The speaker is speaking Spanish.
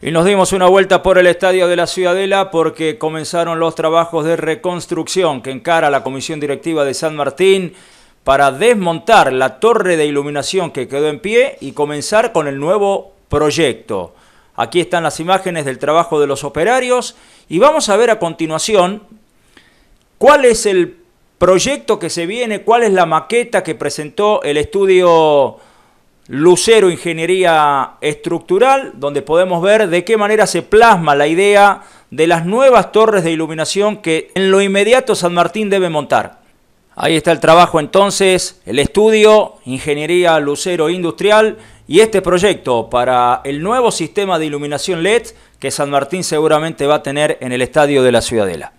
Y nos dimos una vuelta por el estadio de la Ciudadela porque comenzaron los trabajos de reconstrucción que encara la Comisión Directiva de San Martín para desmontar la torre de iluminación que quedó en pie y comenzar con el nuevo proyecto. Aquí están las imágenes del trabajo de los operarios y vamos a ver a continuación cuál es el proyecto que se viene, cuál es la maqueta que presentó el estudio Lucero Ingeniería Estructural, donde podemos ver de qué manera se plasma la idea de las nuevas torres de iluminación que en lo inmediato San Martín debe montar. Ahí está el trabajo entonces, el estudio, Ingeniería Lucero Industrial y este proyecto para el nuevo sistema de iluminación LED que San Martín seguramente va a tener en el estadio de la Ciudadela.